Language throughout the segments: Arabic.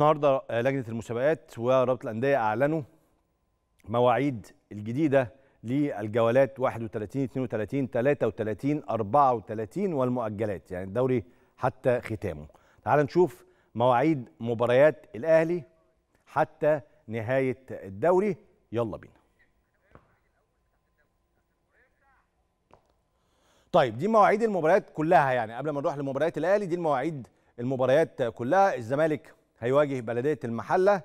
النهارده لجنه المسابقات ورابطه الانديه اعلنوا مواعيد الجديده للجولات 31 32 33 34 والمؤجلات يعني الدوري حتى ختامه تعال نشوف مواعيد مباريات الاهلي حتى نهايه الدوري يلا بينا طيب دي مواعيد المباريات كلها يعني قبل ما نروح لمباريات الاهلي دي المواعيد المباريات كلها الزمالك هيواجه بلديه المحله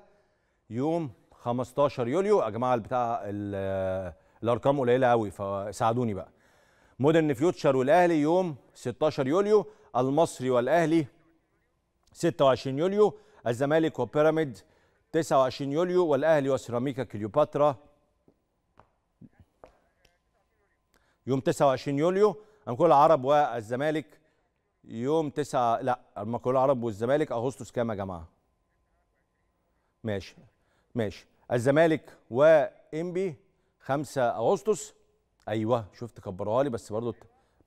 يوم 15 يوليو يا جماعه بتاع الارقام قليله قوي فساعدوني بقى مودرن فيوتشر والاهلي يوم 16 يوليو المصري والاهلي 26 يوليو الزمالك وبيراميد 29 يوليو والاهلي وسيراميكا كليوباترا يوم 29 يوليو كل العرب والزمالك يوم 9 لا كل العرب والزمالك اغسطس كام يا جماعه ماشي ماشي الزمالك وانبي 5 اغسطس ايوه شفت كبروها لي بس برضو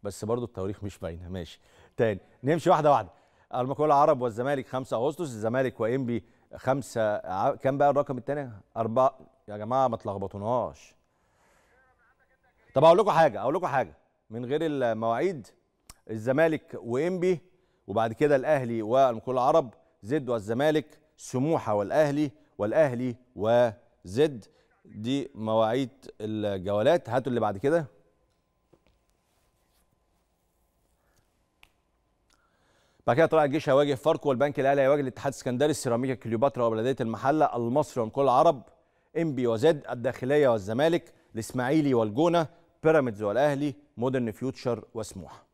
بس برضو التواريخ مش باينه ماشي تاني نمشي واحده واحده المقاولة العرب والزمالك 5 اغسطس الزمالك وانبي 5 كام بقى الرقم الثاني 4 يا جماعه ما تلخبطوناش طب اقول لكم حاجه اقول لكم حاجه من غير المواعيد الزمالك وانبي وبعد كده الاهلي والمقاولة العرب زد والزمالك سموحه والاهلي والاهلي وزد دي مواعيد الجولات هاتوا اللي بعد كده بعد كده طلع الجيش هيواجه فاركو والبنك الاهلي هيواجه الاتحاد السكندري السيراميكا كليوباترا وبلديه المحله المصري وكل العرب انبي وزد الداخليه والزمالك الاسماعيلي والجونه بيراميدز والاهلي مودرن فيوتشر وسموحه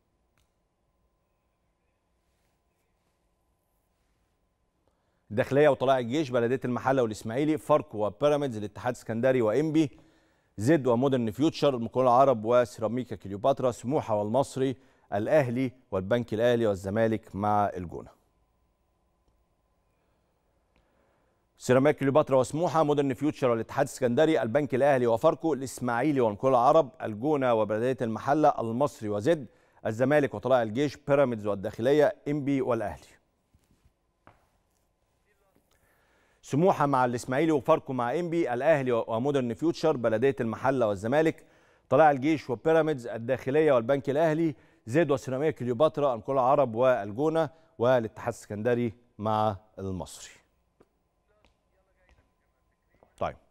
داخليه وطلائع الجيش بلديه المحله والاسماعيلي فاركو وبيراميدز الاتحاد السكندري وانبي زد ومودرن فيوتشر المقاولون العرب وسيراميكا كليوباترا سموحه والمصري الاهلي والبنك الاهلي والزمالك مع الجونه سيراميكا كليوباترا وسموحه مودرن فيوتشر والاتحاد السكندري البنك الاهلي وفاركو الاسماعيلي والمقاولون العرب الجونه وبلديه المحله المصري وزد الزمالك وطلائع الجيش بيراميدز والداخليه انبي والاهلي سموحه مع الاسماعيلي وفاركو مع انبي الاهلي ومودرن فيوتشر بلديه المحله والزمالك طلائع الجيش وبيراميدز الداخليه والبنك الاهلي زيد وسيراميكا كليوباترا انقره العرب والجونه والاتحاد السكندري مع المصري طيب